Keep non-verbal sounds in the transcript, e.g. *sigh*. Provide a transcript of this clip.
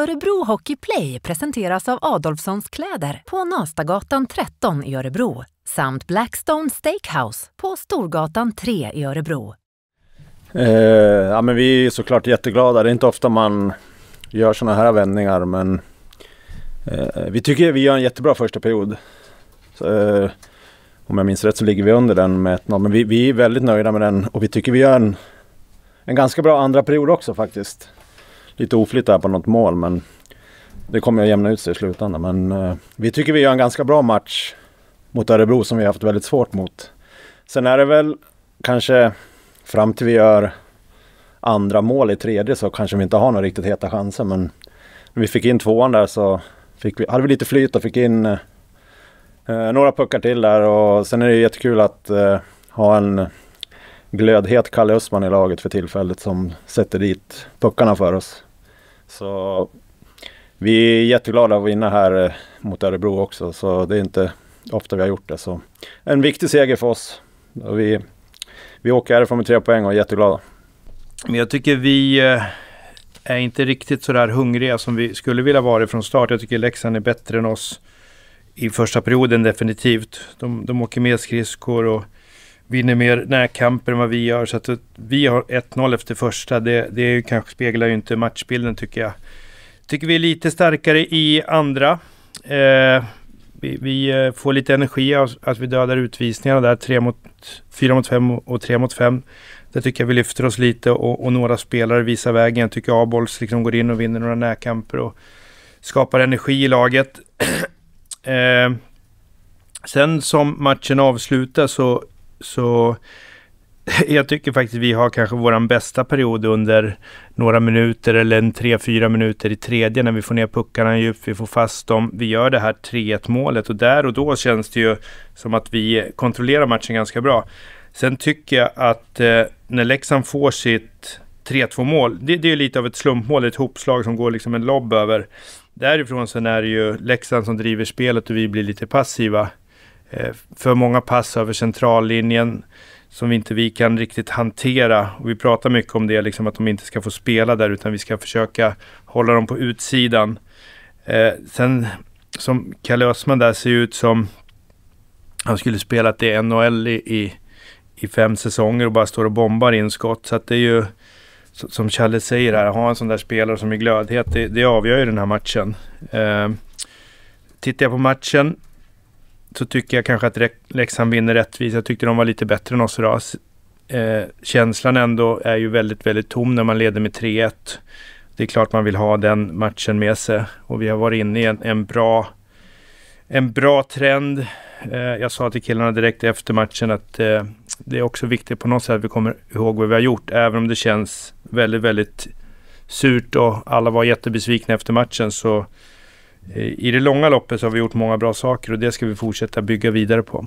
Örebro Hockey Play presenteras av Adolfssons kläder på Nastagatan 13 i Örebro samt Blackstone Steakhouse på Storgatan 3 i Örebro. Eh, ja, men vi är såklart jätteglada. Det är inte ofta man gör sådana här vändningar men eh, vi tycker vi gör en jättebra första period. Så, eh, om jag minns rätt så ligger vi under den med 1-0 men vi, vi, är väldigt nöjda med den och vi tycker vi gör en, en ganska bra andra period också faktiskt lite oflyt där på något mål men det kommer att jämna ut sig i slutändan. Men eh, vi tycker vi gör en ganska bra match mot Örebro som vi har haft väldigt svårt mot. Sen är det väl kanske fram till vi gör andra mål i tredje så kanske vi inte har några riktigt heta chanser men när vi fick in tvåan där så fick vi, hade vi lite flyt och fick in eh, eh några puckar till där och sen är det jättekul att eh, ha en glödhet Kalle Östman i laget för tillfället som sätter dit puckarna för oss. Så vi är jätteglada att vinna här eh, mot Örebro också, så det är inte ofta vi har gjort det. Så en viktig seger för oss. vi, vi åker härifrån med tre poäng och är jätteglada. Men jag tycker vi eh, är inte riktigt sådär hungriga som vi skulle vilja vara från start. Jag tycker Leksand är bättre än oss i första perioden definitivt. De, de åker med skridskor och vinner mer närkamper än vad vi gör. Så att eh, vi har 1-0 efter första. Det, det kanske speglar ju inte matchbilden tycker jag. Tycker vi är lite starkare i andra. Eh, vi, vi, eh, får lite energi av att vi dödar utvisningarna där. 3 mot, 4 mot 5 och 3 mot 5. Där tycker jag vi lyfter oss lite och, och några spelare visar vägen. Jag tycker Abols liksom går in och vinner några närkamper och skapar energi i laget. *clears throat* Eh, sen som matchen avslutas så så *laughs* jag tycker faktiskt vi har kanske vår bästa period under några minuter eller en 3-4 minuter i tredje när vi får ner puckarna djupt, vi får fast dem. Vi gör det här 3-1 målet och där och då känns det ju som att vi kontrollerar matchen ganska bra. Sen tycker jag att eh, när Leksand får sitt 3-2 mål, det, det är lite av ett slumpmål, ett hopslag som går liksom en lobb över. Därifrån sen är det ju Leksand som driver spelet och vi blir lite passiva. Eh, för många pass över centrallinjen som vi inte vi kan riktigt hantera. Och vi pratar mycket om det, liksom att de inte ska få spela där utan vi ska försöka hålla dem på utsidan. Eh, sen som Kalle Östman där ser ut som han skulle spelat i NHL i, i, i, fem säsonger och bara står och bombar in skott. Så att det är ju, som Challe säger här, att ha en sån där spelare som är glödhet, det, det avgör ju den här matchen. Eh, tittar jag på matchen så tycker jag kanske att Leksand vinner rättvist. Jag tyckte de var lite bättre än oss idag. Eh, känslan ändå är ju väldigt, väldigt tom när man leder med 3-1. Det är klart man vill ha den matchen med sig och vi har varit inne i en, en bra en bra trend. Eh, jag sa till killarna direkt efter matchen att eh, det är också viktigt på något sätt att vi kommer ihåg vad vi har gjort, även om det känns väldigt, väldigt surt och alla var jättebesvikna efter matchen så i det långa loppet så har vi gjort många bra saker och det ska vi fortsätta bygga vidare på.